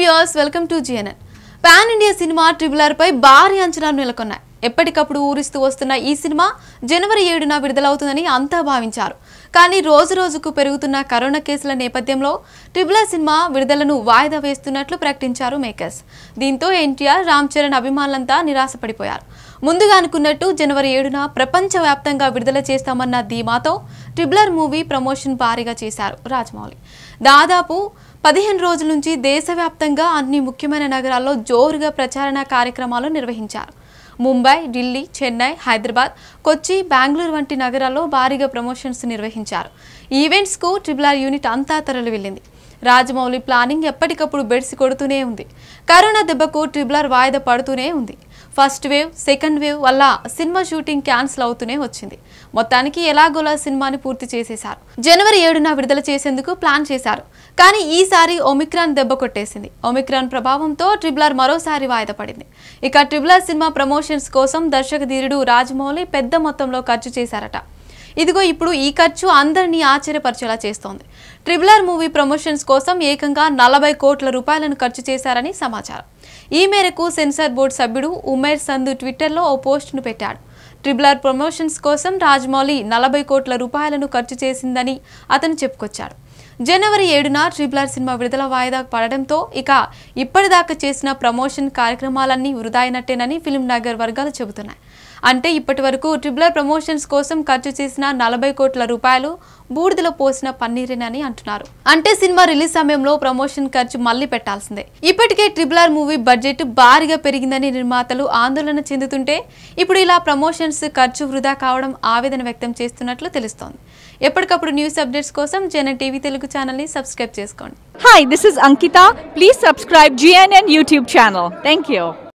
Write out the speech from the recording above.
viewers welcome to GNN pan India cinema triple పై భారీ అంచనాలు నెలకొన్నాయి ఎప్పటికప్పుడు ఊరిస్తూ వస్తున్న ఈ సినిమా జనవరి ఏడున విడుదలవుతుందని అంతా భావించారు కానీ రోజు రోజుకు పెరుగుతున్న కరోనా కేసుల నేపథ్యంలో ట్రిబుల్ సినిమా విడుదలను వాయిదా వేస్తున్నట్లు ప్రకటించారు మేకర్స్ దీంతో ఎన్టీఆర్ రామ్ చరణ్ అభిమానులంతా నిరాశపడిపోయారు ముందుగా అనుకున్నట్టు జనవరి ఏడున ప్రపంచవ్యాప్తంగా విడుదల చేస్తామన్న ధీమాతో ట్రిబ్లర్ మూవీ ప్రమోషన్ భారీగా చేశారు రాజమౌళి దాదాపు పదిహేను రోజుల నుంచి దేశవ్యాప్తంగా అన్ని ముఖ్యమైన నగరాల్లో జోరుగా ప్రచారణ కార్యక్రమాలు నిర్వహించారు ముంబై ఢిల్లీ చెన్నై హైదరాబాద్ కొచ్చి బెంగళూరు వంటి నగరాల్లో భారీగా ప్రమోషన్స్ నిర్వహించారు ఈవెంట్స్కు ట్రిబులర్ యూనిట్ అంతా తరలి వెళ్ళింది రాజమౌళి ప్లానింగ్ ఎప్పటికప్పుడు బెడిసి కొడుతూనే ఉంది కరోనా దెబ్బకు ట్రిబులర్ వాయిదా పడుతూనే ఉంది ఫస్ట్ వేవ్ సెకండ్ వేవ్ వల్ల సినిమా షూటింగ్ క్యాన్సిల్ అవుతూనే వచ్చింది మొత్తానికి ఎలాగోలా సినిమాని పూర్తి చేసేశారు జనవరి ఏడున విడుదల చేసేందుకు ప్లాన్ చేశారు కానీ ఈసారి ఒమిక్రాన్ దెబ్బ కొట్టేసింది ఒమిక్రాన్ ప్రభావంతో ట్రిబులర్ మరోసారి వాయిదా పడింది ఇక ట్రిబులర్ సినిమా ప్రమోషన్స్ కోసం దర్శక ధీరుడు రాజమౌళి పెద్ద మొత్తంలో ఖర్చు చేశారట ఇదిగో ఇప్పుడు ఈ ఖర్చు అందరినీ ఆశ్చర్యపరిచేలా చేస్తోంది ట్రిబులర్ మూవీ ప్రమోషన్స్ కోసం ఏకంగా నలభై కోట్ల రూపాయలను ఖర్చు చేశారని సమాచారం ఈ మేరకు సెన్సార్ బోర్డు సభ్యుడు ఉమేర్ సంధు ట్విట్టర్లో ఓ పోస్టును పెట్టాడు ట్రిబులర్ ప్రమోషన్స్ కోసం రాజమౌళి నలభై కోట్ల రూపాయలను ఖర్చు చేసిందని అతను చెప్పుకొచ్చాడు జనవరి ఏడున ట్రిబులర్ సినిమా విడుదల వాయిదా పడడంతో ఇక ఇప్పటిదాకా చేసిన ప్రమోషన్ కార్యక్రమాలన్నీ వృధా అయినట్టేనని ఫిల్మ్ నగర్ వర్గాలు చెబుతున్నాయి అంటే ఇప్పటి వరకు ట్రిబులర్ ప్రమోషన్స్ కోసం ఖర్చు చేసిన నలభై కోట్ల రూపాయలు బూడిదలో పోసిన పన్నీరేనని అంటున్నారు అంటే సినిమా రిలీజ్ సమయంలో ప్రమోషన్ ఖర్చు మళ్లీ పెట్టాల్సిందే ఇప్పటికే ట్రిబులర్ మూవీ బడ్జెట్ భారీగా పెరిగిందని నిర్మాతలు ఆందోళన చెందుతుంటే ఇప్పుడు ఇలా ప్రమోషన్స్ ఖర్చు వృధా కావడం ఆవేదన వ్యక్తం చేస్తున్నట్లు తెలుస్తోంది ఎప్పటికప్పుడు న్యూస్ అప్డేట్స్ కోసం జన టీవీ తెలుగు ఛానల్ని సబ్స్క్రైబ్ చేసుకోండి hi this is Ankita please subscribe GNN YouTube channel thank you